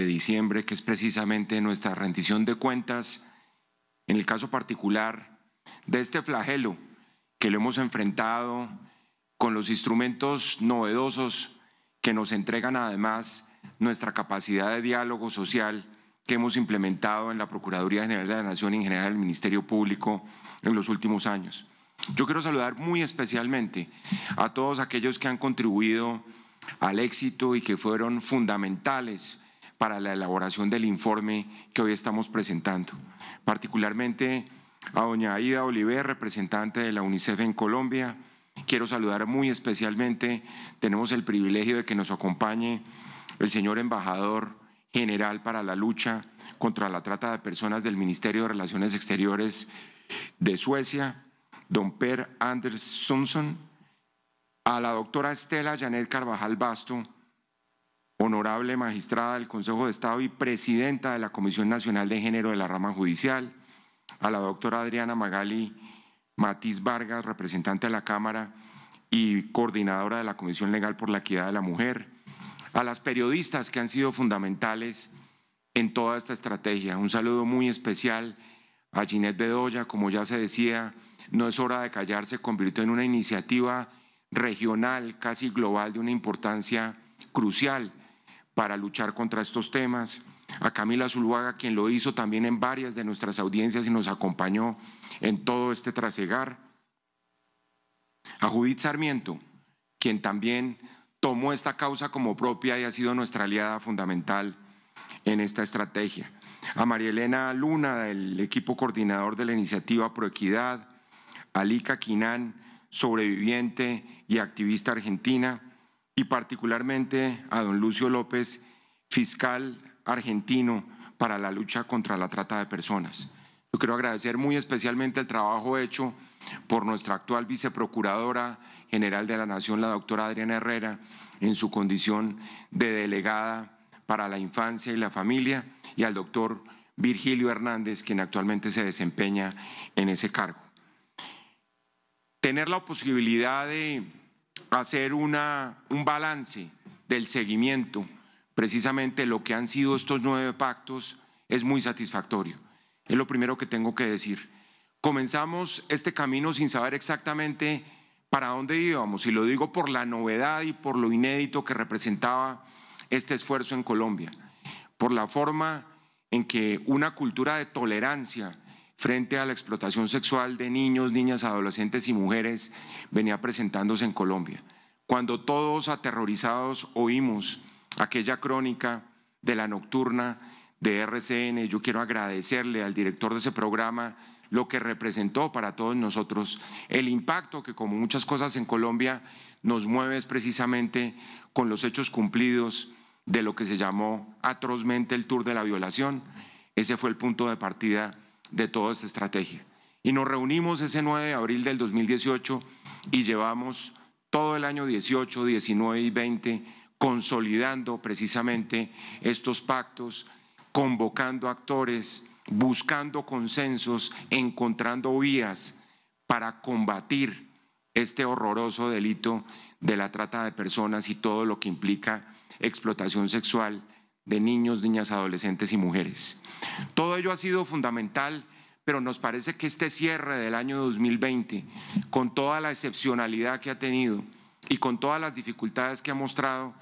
de diciembre, que es precisamente nuestra rendición de cuentas, en el caso particular de este flagelo que lo hemos enfrentado con los instrumentos novedosos que nos entregan además nuestra capacidad de diálogo social que hemos implementado en la Procuraduría General de la Nación y en general en el Ministerio Público en los últimos años. Yo quiero saludar muy especialmente a todos aquellos que han contribuido al éxito y que fueron fundamentales para la elaboración del informe que hoy estamos presentando. Particularmente a doña Aida Oliver, representante de la UNICEF en Colombia. Quiero saludar muy especialmente, tenemos el privilegio de que nos acompañe el señor embajador general para la lucha contra la trata de personas del Ministerio de Relaciones Exteriores de Suecia, don Per Anders Andersson, a la doctora Estela Janet Carvajal Basto, honorable magistrada del Consejo de Estado y presidenta de la Comisión Nacional de Género de la Rama Judicial, a la doctora Adriana Magali Matiz Vargas, representante de la Cámara y coordinadora de la Comisión Legal por la Equidad de la Mujer, a las periodistas que han sido fundamentales en toda esta estrategia. Un saludo muy especial a Ginette Bedoya, como ya se decía, no es hora de Callarse convirtió en una iniciativa regional, casi global, de una importancia crucial para luchar contra estos temas, a Camila Zuluaga, quien lo hizo también en varias de nuestras audiencias y nos acompañó en todo este trasegar, a Judith Sarmiento, quien también tomó esta causa como propia y ha sido nuestra aliada fundamental en esta estrategia. A María Elena Luna, del equipo coordinador de la iniciativa Proequidad, a Lika Quinán, sobreviviente y activista argentina, y particularmente a don Lucio López, fiscal argentino para la lucha contra la trata de personas. Yo quiero agradecer muy especialmente el trabajo hecho por nuestra actual viceprocuradora general de la Nación, la doctora Adriana Herrera, en su condición de delegada para la infancia y la familia, y al doctor Virgilio Hernández, quien actualmente se desempeña en ese cargo. Tener la posibilidad de hacer un balance del seguimiento, precisamente lo que han sido estos nueve pactos, es muy satisfactorio. Es lo primero que tengo que decir. Comenzamos este camino sin saber exactamente para dónde íbamos, y lo digo por la novedad y por lo inédito que representaba este esfuerzo en Colombia, por la forma en que una cultura de tolerancia, frente a la explotación sexual de niños, niñas, adolescentes y mujeres venía presentándose en Colombia. Cuando todos aterrorizados oímos aquella crónica de la nocturna de RCN, yo quiero agradecerle al director de ese programa lo que representó para todos nosotros, el impacto que como muchas cosas en Colombia nos mueve es precisamente con los hechos cumplidos de lo que se llamó atrozmente el Tour de la Violación. Ese fue el punto de partida de toda esa estrategia. Y nos reunimos ese 9 de abril del 2018 y llevamos todo el año 18, 19 y 20 consolidando precisamente estos pactos, convocando actores, buscando consensos, encontrando vías para combatir este horroroso delito de la trata de personas y todo lo que implica explotación sexual de niños, niñas, adolescentes y mujeres. Todo ello ha sido fundamental, pero nos parece que este cierre del año 2020, con toda la excepcionalidad que ha tenido y con todas las dificultades que ha mostrado,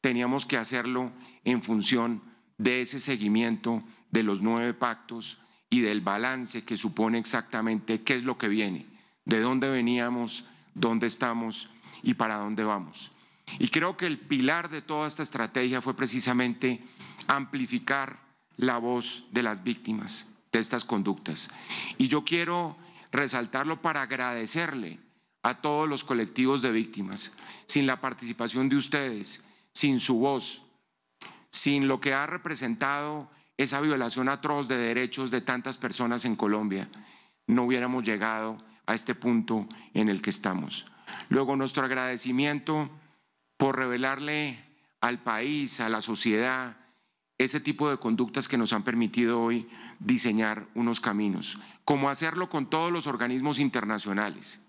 teníamos que hacerlo en función de ese seguimiento de los nueve pactos y del balance que supone exactamente qué es lo que viene, de dónde veníamos, dónde estamos y para dónde vamos. Y creo que el pilar de toda esta estrategia fue precisamente amplificar la voz de las víctimas de estas conductas. Y yo quiero resaltarlo para agradecerle a todos los colectivos de víctimas. Sin la participación de ustedes, sin su voz, sin lo que ha representado esa violación atroz de derechos de tantas personas en Colombia, no hubiéramos llegado a este punto en el que estamos. Luego, nuestro agradecimiento por revelarle al país, a la sociedad, ese tipo de conductas que nos han permitido hoy diseñar unos caminos, como hacerlo con todos los organismos internacionales.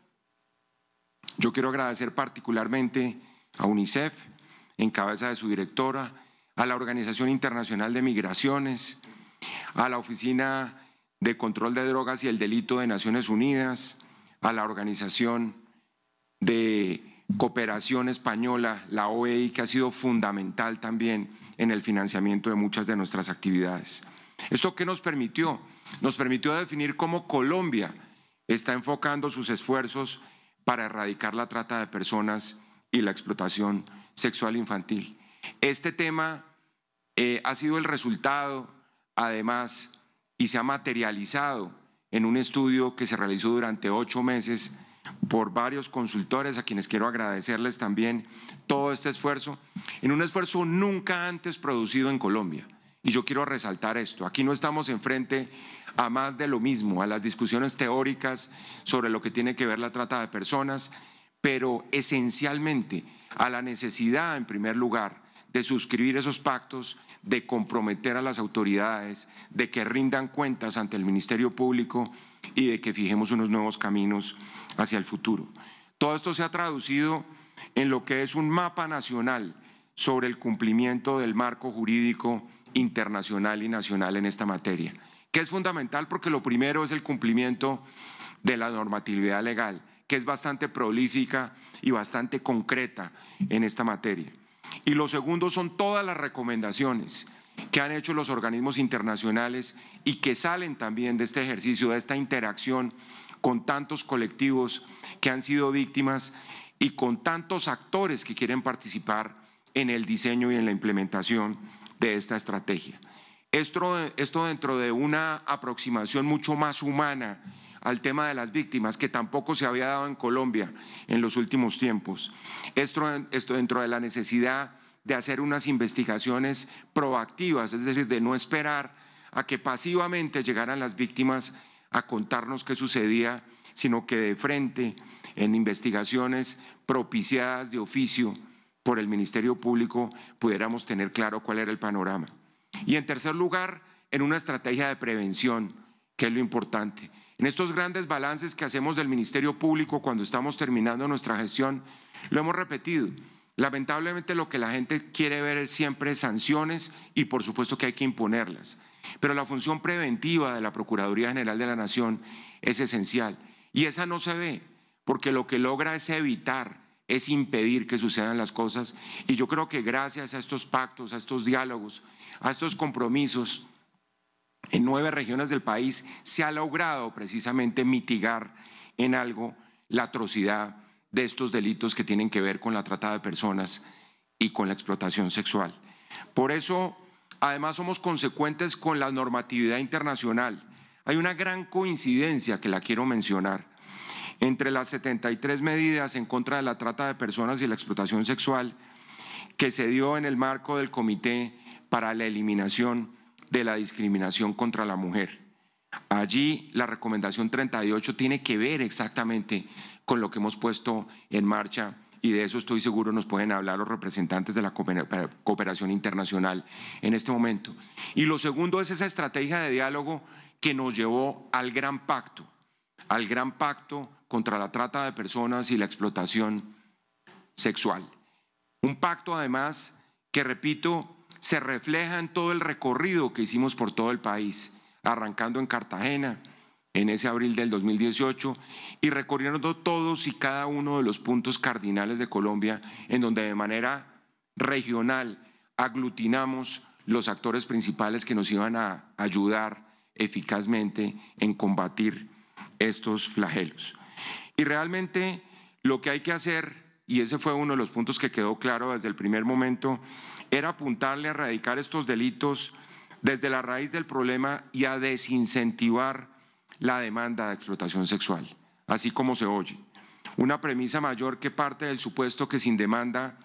Yo quiero agradecer particularmente a UNICEF, en cabeza de su directora, a la Organización Internacional de Migraciones, a la Oficina de Control de Drogas y el Delito de Naciones Unidas, a la Organización de cooperación española, la OEI, que ha sido fundamental también en el financiamiento de muchas de nuestras actividades. ¿Esto qué nos permitió? Nos permitió definir cómo Colombia está enfocando sus esfuerzos para erradicar la trata de personas y la explotación sexual infantil. Este tema eh, ha sido el resultado, además, y se ha materializado en un estudio que se realizó durante ocho meses por varios consultores a quienes quiero agradecerles también todo este esfuerzo, en un esfuerzo nunca antes producido en Colombia. Y yo quiero resaltar esto, aquí no estamos enfrente a más de lo mismo, a las discusiones teóricas sobre lo que tiene que ver la trata de personas, pero esencialmente a la necesidad, en primer lugar, de suscribir esos pactos, de comprometer a las autoridades, de que rindan cuentas ante el Ministerio Público y de que fijemos unos nuevos caminos hacia el futuro. Todo esto se ha traducido en lo que es un mapa nacional sobre el cumplimiento del marco jurídico internacional y nacional en esta materia, que es fundamental porque lo primero es el cumplimiento de la normatividad legal, que es bastante prolífica y bastante concreta en esta materia. Y lo segundo son todas las recomendaciones que han hecho los organismos internacionales y que salen también de este ejercicio, de esta interacción con tantos colectivos que han sido víctimas y con tantos actores que quieren participar en el diseño y en la implementación de esta estrategia. Esto, esto dentro de una aproximación mucho más humana al tema de las víctimas, que tampoco se había dado en Colombia en los últimos tiempos. Esto, esto dentro de la necesidad de hacer unas investigaciones proactivas, es decir, de no esperar a que pasivamente llegaran las víctimas a contarnos qué sucedía, sino que de frente, en investigaciones propiciadas de oficio por el Ministerio Público, pudiéramos tener claro cuál era el panorama. Y en tercer lugar, en una estrategia de prevención, que es lo importante. En estos grandes balances que hacemos del Ministerio Público cuando estamos terminando nuestra gestión, lo hemos repetido. Lamentablemente lo que la gente quiere ver siempre es sanciones y por supuesto que hay que imponerlas. Pero la función preventiva de la Procuraduría General de la Nación es esencial y esa no se ve porque lo que logra es evitar, es impedir que sucedan las cosas y yo creo que gracias a estos pactos, a estos diálogos, a estos compromisos en nueve regiones del país se ha logrado precisamente mitigar en algo la atrocidad de estos delitos que tienen que ver con la trata de personas y con la explotación sexual. Por eso, además, somos consecuentes con la normatividad internacional. Hay una gran coincidencia que la quiero mencionar entre las 73 medidas en contra de la trata de personas y la explotación sexual que se dio en el marco del Comité para la Eliminación de la Discriminación contra la Mujer. Allí la recomendación 38 tiene que ver exactamente con lo que hemos puesto en marcha y de eso estoy seguro nos pueden hablar los representantes de la cooperación internacional en este momento. Y lo segundo es esa estrategia de diálogo que nos llevó al gran pacto, al gran pacto contra la trata de personas y la explotación sexual. Un pacto además que, repito, se refleja en todo el recorrido que hicimos por todo el país, arrancando en Cartagena, en ese abril del 2018 y recorriendo todos y cada uno de los puntos cardinales de Colombia en donde de manera regional aglutinamos los actores principales que nos iban a ayudar eficazmente en combatir estos flagelos. Y realmente lo que hay que hacer, y ese fue uno de los puntos que quedó claro desde el primer momento, era apuntarle a erradicar estos delitos desde la raíz del problema y a desincentivar la demanda de explotación sexual, así como se oye. Una premisa mayor que parte del supuesto que sin demanda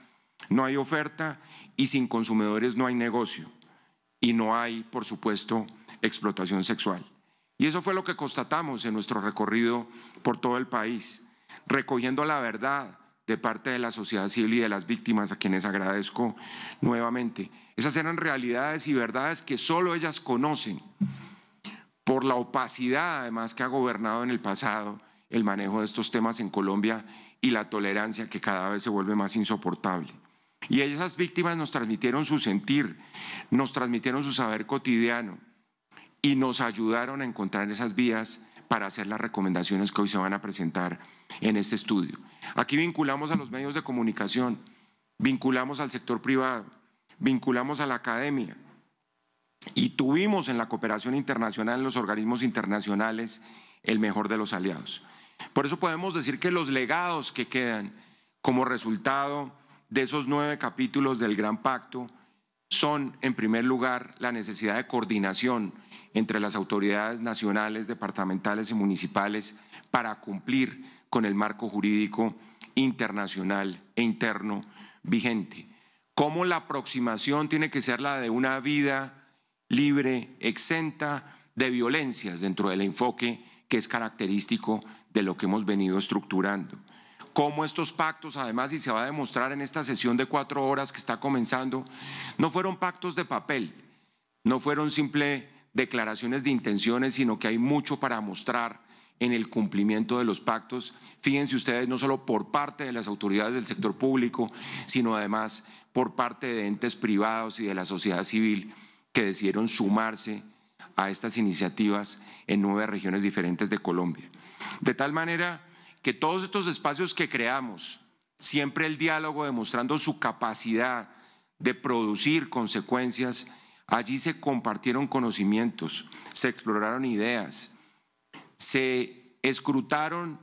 no hay oferta y sin consumidores no hay negocio y no hay, por supuesto, explotación sexual. Y eso fue lo que constatamos en nuestro recorrido por todo el país, recogiendo la verdad de parte de la sociedad civil y de las víctimas, a quienes agradezco nuevamente. Esas eran realidades y verdades que solo ellas conocen por la opacidad además que ha gobernado en el pasado el manejo de estos temas en Colombia y la tolerancia que cada vez se vuelve más insoportable. Y esas víctimas nos transmitieron su sentir, nos transmitieron su saber cotidiano y nos ayudaron a encontrar esas vías para hacer las recomendaciones que hoy se van a presentar en este estudio. Aquí vinculamos a los medios de comunicación, vinculamos al sector privado, vinculamos a la academia, y tuvimos en la cooperación internacional, en los organismos internacionales, el mejor de los aliados. Por eso podemos decir que los legados que quedan como resultado de esos nueve capítulos del Gran Pacto son, en primer lugar, la necesidad de coordinación entre las autoridades nacionales, departamentales y municipales para cumplir con el marco jurídico internacional e interno vigente. Cómo la aproximación tiene que ser la de una vida libre, exenta de violencias dentro del enfoque que es característico de lo que hemos venido estructurando. Cómo estos pactos, además, y se va a demostrar en esta sesión de cuatro horas que está comenzando, no fueron pactos de papel, no fueron simple declaraciones de intenciones, sino que hay mucho para mostrar en el cumplimiento de los pactos, fíjense ustedes, no solo por parte de las autoridades del sector público, sino además por parte de entes privados y de la sociedad civil que decidieron sumarse a estas iniciativas en nueve regiones diferentes de Colombia. De tal manera que todos estos espacios que creamos, siempre el diálogo demostrando su capacidad de producir consecuencias, allí se compartieron conocimientos, se exploraron ideas, se escrutaron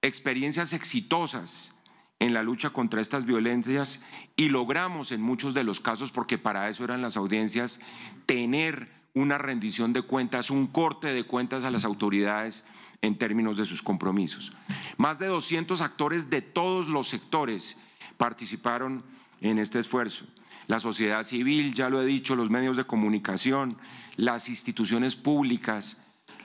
experiencias exitosas en la lucha contra estas violencias y logramos en muchos de los casos, porque para eso eran las audiencias, tener una rendición de cuentas, un corte de cuentas a las autoridades en términos de sus compromisos. Más de 200 actores de todos los sectores participaron en este esfuerzo. La sociedad civil, ya lo he dicho, los medios de comunicación, las instituciones públicas,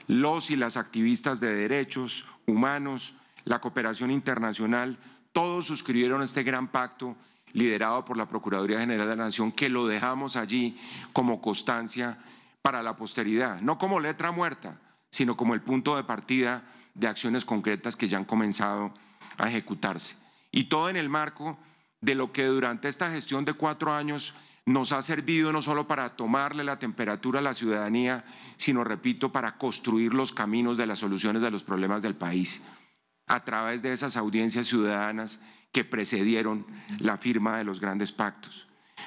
los y las activistas de derechos humanos, la cooperación internacional, todos suscribieron este gran pacto liderado por la Procuraduría General de la Nación, que lo dejamos allí como constancia para la posteridad, no como letra muerta, sino como el punto de partida de acciones concretas que ya han comenzado a ejecutarse. Y todo en el marco de lo que durante esta gestión de cuatro años nos ha servido no solo para tomarle la temperatura a la ciudadanía, sino, repito, para construir los caminos de las soluciones de los problemas del país a través de esas audiencias ciudadanas que precedieron la firma de los grandes pactos.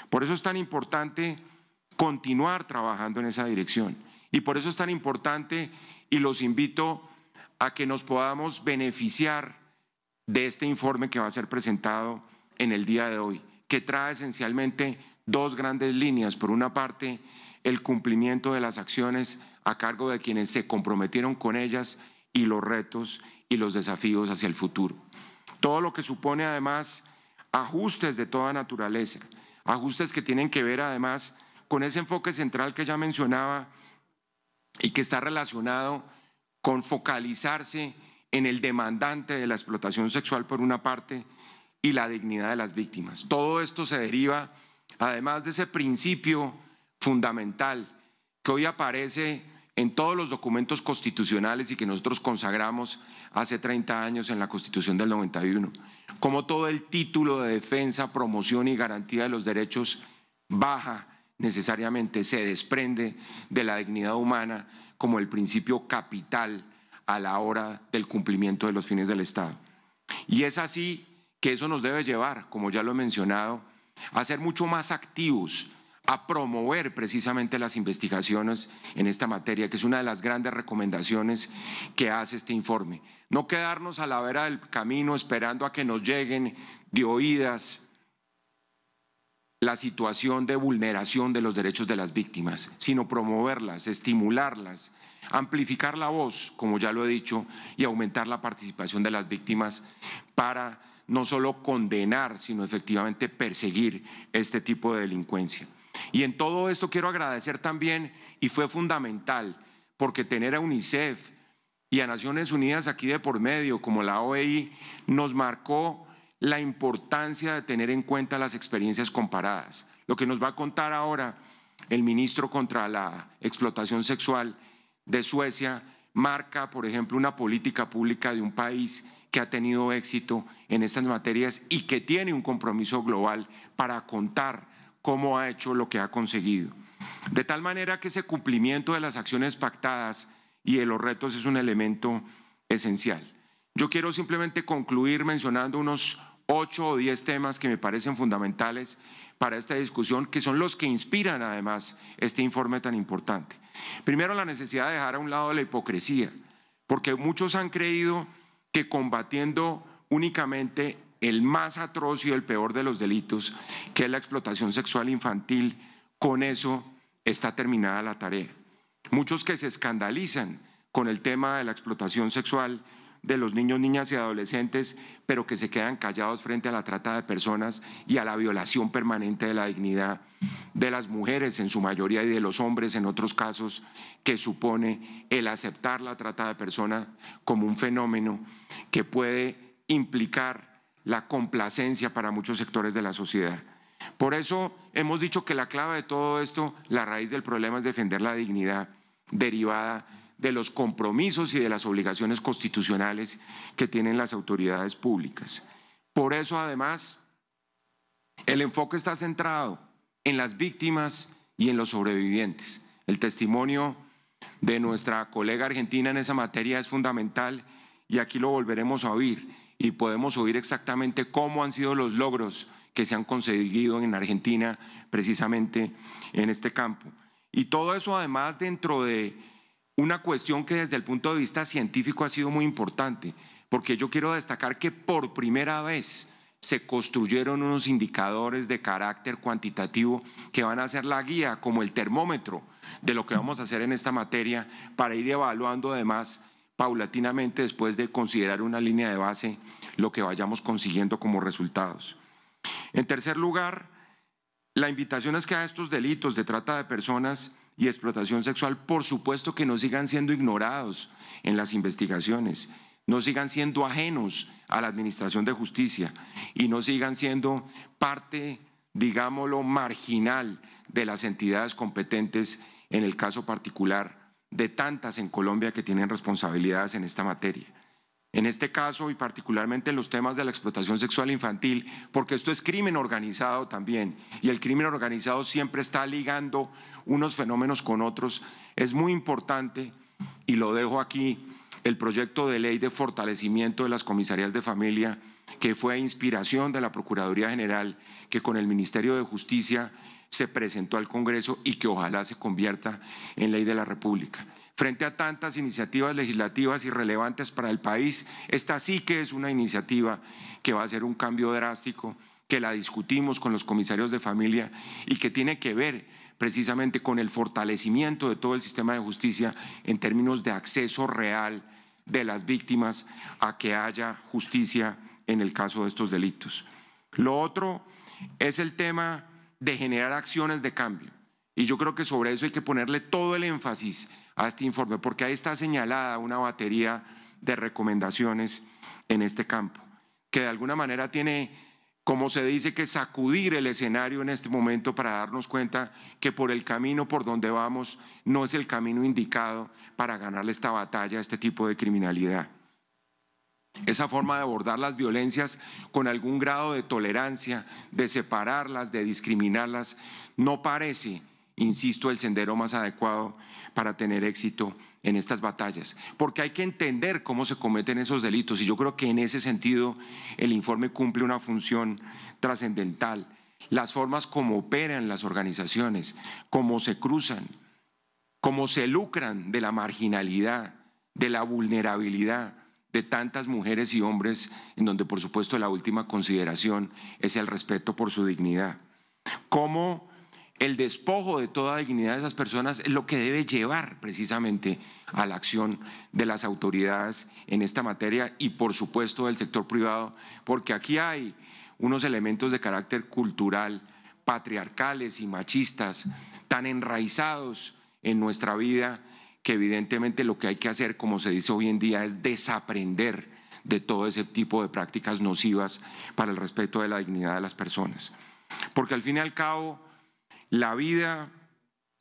Por eso es tan importante continuar trabajando en esa dirección y por eso es tan importante y los invito a que nos podamos beneficiar de este informe que va a ser presentado en el día de hoy, que trae esencialmente dos grandes líneas. Por una parte, el cumplimiento de las acciones a cargo de quienes se comprometieron con ellas y los retos y los desafíos hacia el futuro. Todo lo que supone además ajustes de toda naturaleza, ajustes que tienen que ver además con ese enfoque central que ya mencionaba y que está relacionado con focalizarse en el demandante de la explotación sexual por una parte y la dignidad de las víctimas. Todo esto se deriva además de ese principio fundamental que hoy aparece en todos los documentos constitucionales y que nosotros consagramos hace 30 años en la Constitución del 91, como todo el título de defensa, promoción y garantía de los derechos baja necesariamente, se desprende de la dignidad humana como el principio capital a la hora del cumplimiento de los fines del Estado. Y es así que eso nos debe llevar, como ya lo he mencionado, a ser mucho más activos a promover precisamente las investigaciones en esta materia, que es una de las grandes recomendaciones que hace este informe. No quedarnos a la vera del camino esperando a que nos lleguen de oídas la situación de vulneración de los derechos de las víctimas, sino promoverlas, estimularlas, amplificar la voz, como ya lo he dicho, y aumentar la participación de las víctimas para no solo condenar, sino efectivamente perseguir este tipo de delincuencia. Y en todo esto quiero agradecer también, y fue fundamental, porque tener a UNICEF y a Naciones Unidas aquí de por medio, como la OEI, nos marcó la importancia de tener en cuenta las experiencias comparadas. Lo que nos va a contar ahora el ministro contra la explotación sexual de Suecia marca, por ejemplo, una política pública de un país que ha tenido éxito en estas materias y que tiene un compromiso global para contar cómo ha hecho lo que ha conseguido. De tal manera que ese cumplimiento de las acciones pactadas y de los retos es un elemento esencial. Yo quiero simplemente concluir mencionando unos ocho o diez temas que me parecen fundamentales para esta discusión, que son los que inspiran además este informe tan importante. Primero, la necesidad de dejar a un lado la hipocresía, porque muchos han creído que combatiendo únicamente el más atrocio, y el peor de los delitos, que es la explotación sexual infantil, con eso está terminada la tarea. Muchos que se escandalizan con el tema de la explotación sexual de los niños, niñas y adolescentes, pero que se quedan callados frente a la trata de personas y a la violación permanente de la dignidad de las mujeres en su mayoría y de los hombres en otros casos, que supone el aceptar la trata de personas como un fenómeno que puede implicar la complacencia para muchos sectores de la sociedad. Por eso hemos dicho que la clave de todo esto, la raíz del problema es defender la dignidad derivada de los compromisos y de las obligaciones constitucionales que tienen las autoridades públicas. Por eso, además, el enfoque está centrado en las víctimas y en los sobrevivientes. El testimonio de nuestra colega argentina en esa materia es fundamental y aquí lo volveremos a oír y podemos oír exactamente cómo han sido los logros que se han conseguido en Argentina precisamente en este campo. Y todo eso además dentro de una cuestión que desde el punto de vista científico ha sido muy importante, porque yo quiero destacar que por primera vez se construyeron unos indicadores de carácter cuantitativo que van a ser la guía como el termómetro de lo que vamos a hacer en esta materia para ir evaluando además paulatinamente después de considerar una línea de base lo que vayamos consiguiendo como resultados. En tercer lugar, la invitación es que a estos delitos de trata de personas y explotación sexual, por supuesto que no sigan siendo ignorados en las investigaciones, no sigan siendo ajenos a la Administración de Justicia y no sigan siendo parte, digámoslo, marginal de las entidades competentes en el caso particular de tantas en Colombia que tienen responsabilidades en esta materia. En este caso y particularmente en los temas de la explotación sexual infantil, porque esto es crimen organizado también, y el crimen organizado siempre está ligando unos fenómenos con otros, es muy importante, y lo dejo aquí, el proyecto de ley de fortalecimiento de las comisarías de familia que fue inspiración de la Procuraduría General, que con el Ministerio de Justicia se presentó al Congreso y que ojalá se convierta en ley de la República. Frente a tantas iniciativas legislativas irrelevantes para el país, esta sí que es una iniciativa que va a ser un cambio drástico, que la discutimos con los comisarios de familia y que tiene que ver precisamente con el fortalecimiento de todo el sistema de justicia en términos de acceso real de las víctimas a que haya justicia en el caso de estos delitos. Lo otro es el tema de generar acciones de cambio. Y yo creo que sobre eso hay que ponerle todo el énfasis a este informe, porque ahí está señalada una batería de recomendaciones en este campo, que de alguna manera tiene, como se dice, que sacudir el escenario en este momento para darnos cuenta que por el camino por donde vamos no es el camino indicado para ganarle esta batalla a este tipo de criminalidad esa forma de abordar las violencias con algún grado de tolerancia, de separarlas, de discriminarlas, no parece, insisto, el sendero más adecuado para tener éxito en estas batallas, porque hay que entender cómo se cometen esos delitos y yo creo que en ese sentido el informe cumple una función trascendental, las formas como operan las organizaciones, cómo se cruzan, cómo se lucran de la marginalidad, de la vulnerabilidad de tantas mujeres y hombres, en donde por supuesto la última consideración es el respeto por su dignidad. Cómo el despojo de toda dignidad de esas personas es lo que debe llevar precisamente a la acción de las autoridades en esta materia y por supuesto del sector privado, porque aquí hay unos elementos de carácter cultural, patriarcales y machistas tan enraizados en nuestra vida que evidentemente lo que hay que hacer, como se dice hoy en día, es desaprender de todo ese tipo de prácticas nocivas para el respeto de la dignidad de las personas. Porque al fin y al cabo, la vida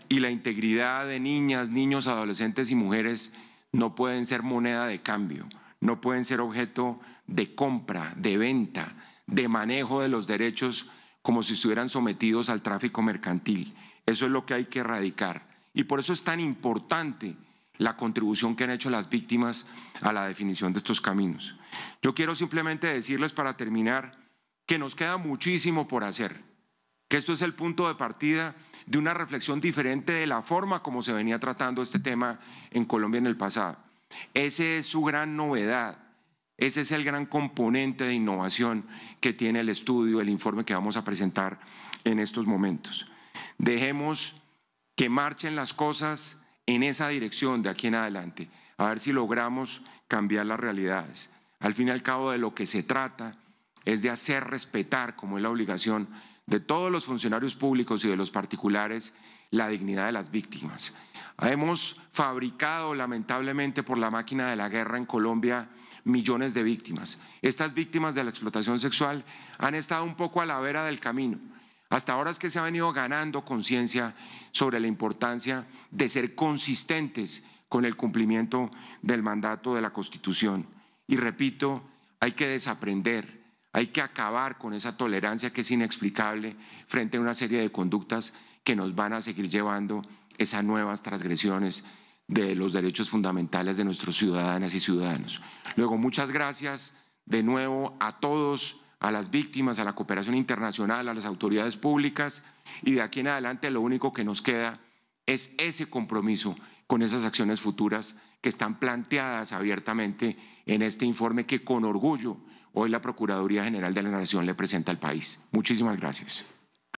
y la integridad de niñas, niños, adolescentes y mujeres no pueden ser moneda de cambio, no pueden ser objeto de compra, de venta, de manejo de los derechos como si estuvieran sometidos al tráfico mercantil. Eso es lo que hay que erradicar. Y por eso es tan importante la contribución que han hecho las víctimas a la definición de estos caminos. Yo quiero simplemente decirles para terminar que nos queda muchísimo por hacer, que esto es el punto de partida de una reflexión diferente de la forma como se venía tratando este tema en Colombia en el pasado. Esa es su gran novedad, ese es el gran componente de innovación que tiene el estudio, el informe que vamos a presentar en estos momentos. Dejemos que marchen las cosas en esa dirección de aquí en adelante, a ver si logramos cambiar las realidades. Al fin y al cabo de lo que se trata es de hacer respetar, como es la obligación de todos los funcionarios públicos y de los particulares, la dignidad de las víctimas. Hemos fabricado, lamentablemente, por la máquina de la guerra en Colombia, millones de víctimas. Estas víctimas de la explotación sexual han estado un poco a la vera del camino hasta ahora es que se ha venido ganando conciencia sobre la importancia de ser consistentes con el cumplimiento del mandato de la Constitución. Y repito, hay que desaprender, hay que acabar con esa tolerancia que es inexplicable frente a una serie de conductas que nos van a seguir llevando esas nuevas transgresiones de los derechos fundamentales de nuestros ciudadanas y ciudadanos. Luego, muchas gracias de nuevo a todos a las víctimas, a la cooperación internacional, a las autoridades públicas y de aquí en adelante lo único que nos queda es ese compromiso con esas acciones futuras que están planteadas abiertamente en este informe que con orgullo hoy la Procuraduría General de la Nación le presenta al país. Muchísimas gracias.